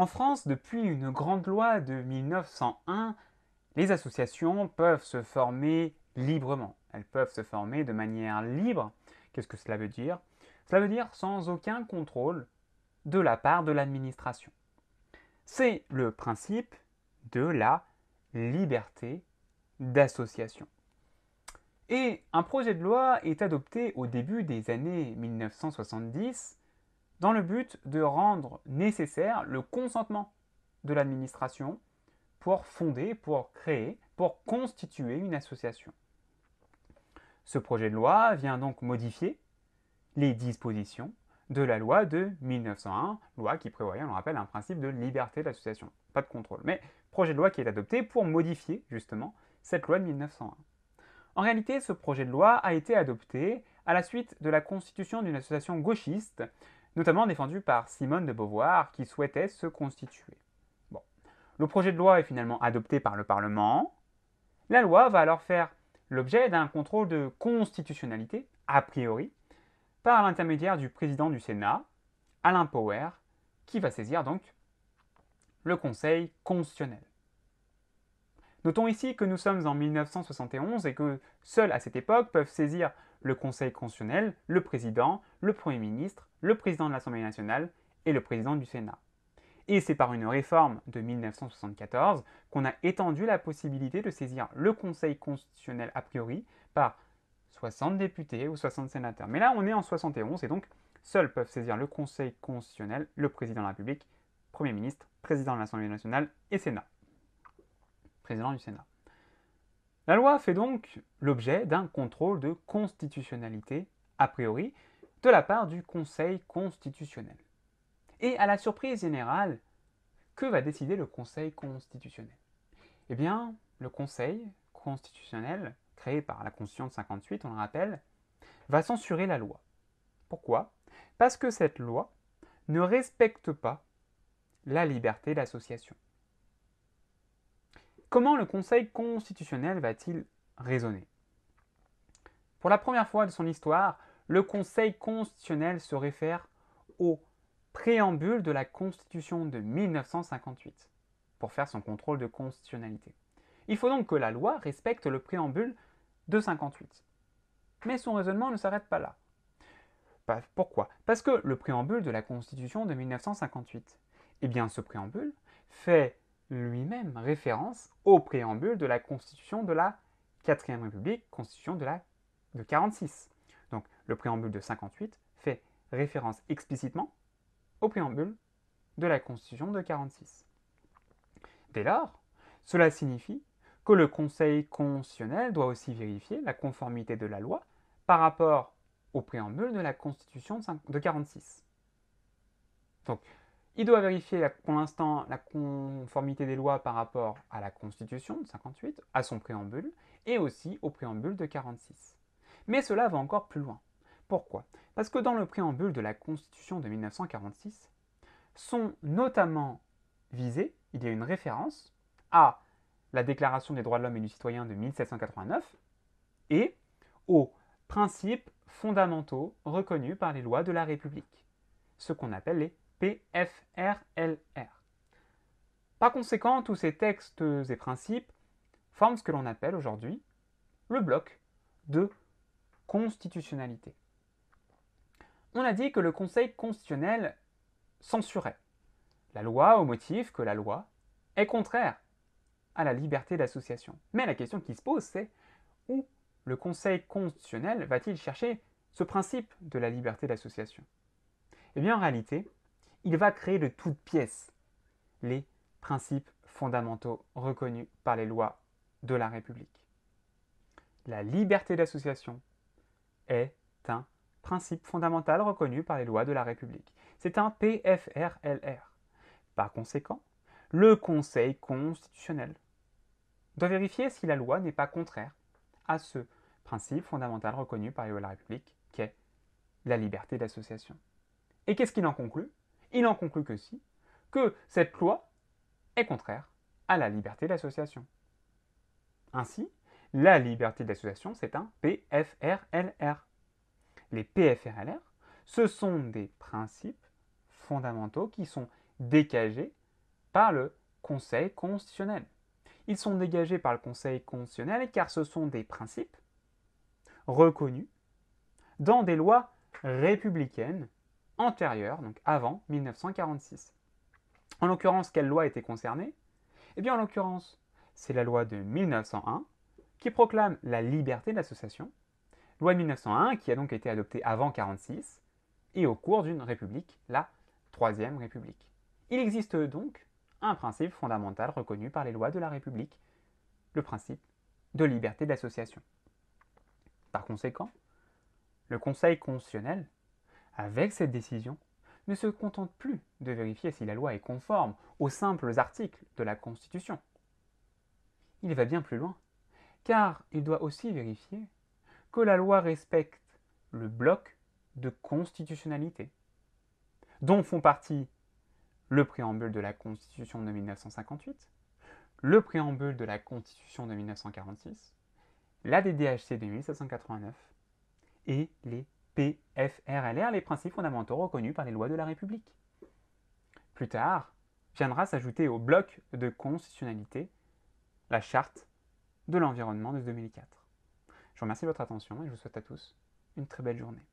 En France, depuis une grande loi de 1901, les associations peuvent se former librement. Elles peuvent se former de manière libre. Qu'est-ce que cela veut dire Cela veut dire sans aucun contrôle de la part de l'administration. C'est le principe de la liberté d'association. Et un projet de loi est adopté au début des années 1970 dans le but de rendre nécessaire le consentement de l'administration pour fonder, pour créer, pour constituer une association. Ce projet de loi vient donc modifier les dispositions de la loi de 1901, loi qui prévoyait, on le rappelle, un principe de liberté d'association, pas de contrôle, mais projet de loi qui est adopté pour modifier justement cette loi de 1901. En réalité, ce projet de loi a été adopté à la suite de la constitution d'une association gauchiste notamment défendu par Simone de Beauvoir qui souhaitait se constituer. Bon. Le projet de loi est finalement adopté par le Parlement. La loi va alors faire l'objet d'un contrôle de constitutionnalité, a priori, par l'intermédiaire du président du Sénat, Alain Power, qui va saisir donc le Conseil constitutionnel. Notons ici que nous sommes en 1971 et que seuls à cette époque peuvent saisir le Conseil constitutionnel, le président, le Premier ministre, le président de l'Assemblée nationale et le président du Sénat. Et c'est par une réforme de 1974 qu'on a étendu la possibilité de saisir le Conseil constitutionnel a priori par 60 députés ou 60 sénateurs. Mais là, on est en 71 et donc seuls peuvent saisir le Conseil constitutionnel le président de la République, Premier ministre, président de l'Assemblée nationale et Sénat. Président du Sénat. La loi fait donc l'objet d'un contrôle de constitutionnalité, a priori, de la part du Conseil constitutionnel. Et à la surprise générale, que va décider le Conseil constitutionnel Eh bien, le Conseil constitutionnel, créé par la Constitution de 58, on le rappelle, va censurer la loi. Pourquoi Parce que cette loi ne respecte pas la liberté d'association. Comment le Conseil constitutionnel va-t-il raisonner Pour la première fois de son histoire, le Conseil constitutionnel se réfère au préambule de la Constitution de 1958 pour faire son contrôle de constitutionnalité. Il faut donc que la loi respecte le préambule de 58. Mais son raisonnement ne s'arrête pas là. Pourquoi Parce que le préambule de la Constitution de 1958, eh bien ce préambule fait lui-même référence au préambule de la Constitution de la 4ème République, Constitution de la de 46. Donc le préambule de 58 fait référence explicitement au préambule de la Constitution de 46. Dès lors, cela signifie que le Conseil constitutionnel doit aussi vérifier la conformité de la loi par rapport au préambule de la Constitution de 46. Donc il doit vérifier pour l'instant la conformité des lois par rapport à la Constitution de 58, à son préambule, et aussi au préambule de 46. Mais cela va encore plus loin. Pourquoi Parce que dans le préambule de la Constitution de 1946, sont notamment visés, il y a une référence à la Déclaration des droits de l'homme et du citoyen de 1789 et aux principes fondamentaux reconnus par les lois de la République, ce qu'on appelle les PFRLR. Par conséquent, tous ces textes et principes forment ce que l'on appelle aujourd'hui le bloc de constitutionnalité. On a dit que le Conseil constitutionnel censurait la loi au motif que la loi est contraire à la liberté d'association. Mais la question qui se pose, c'est où le Conseil constitutionnel va-t-il chercher ce principe de la liberté d'association Eh bien, en réalité, il va créer de toutes pièces les principes fondamentaux reconnus par les lois de la République. La liberté d'association est un principe fondamental reconnu par les lois de la République. C'est un PFRLR. Par conséquent, le Conseil constitutionnel doit vérifier si la loi n'est pas contraire à ce principe fondamental reconnu par les lois de la République qu'est la liberté d'association. Et qu'est-ce qu'il en conclut il en conclut que si, que cette loi est contraire à la liberté d'association. Ainsi, la liberté d'association, c'est un PFRLR. Les PFRLR, ce sont des principes fondamentaux qui sont dégagés par le Conseil constitutionnel. Ils sont dégagés par le Conseil constitutionnel car ce sont des principes reconnus dans des lois républicaines antérieure, donc avant 1946. En l'occurrence, quelle loi était concernée Eh bien, en l'occurrence, c'est la loi de 1901 qui proclame la liberté d'association, loi de 1901 qui a donc été adoptée avant 1946 et au cours d'une république, la Troisième République. Il existe donc un principe fondamental reconnu par les lois de la République, le principe de liberté d'association. Par conséquent, le Conseil constitutionnel avec cette décision, ne se contente plus de vérifier si la loi est conforme aux simples articles de la Constitution. Il va bien plus loin, car il doit aussi vérifier que la loi respecte le bloc de constitutionnalité, dont font partie le préambule de la Constitution de 1958, le préambule de la Constitution de 1946, la DDHC de 1789 et les PFRLR les principes fondamentaux reconnus par les lois de la République. Plus tard, viendra s'ajouter au bloc de constitutionnalité la charte de l'environnement de 2004. Je vous remercie de votre attention et je vous souhaite à tous une très belle journée.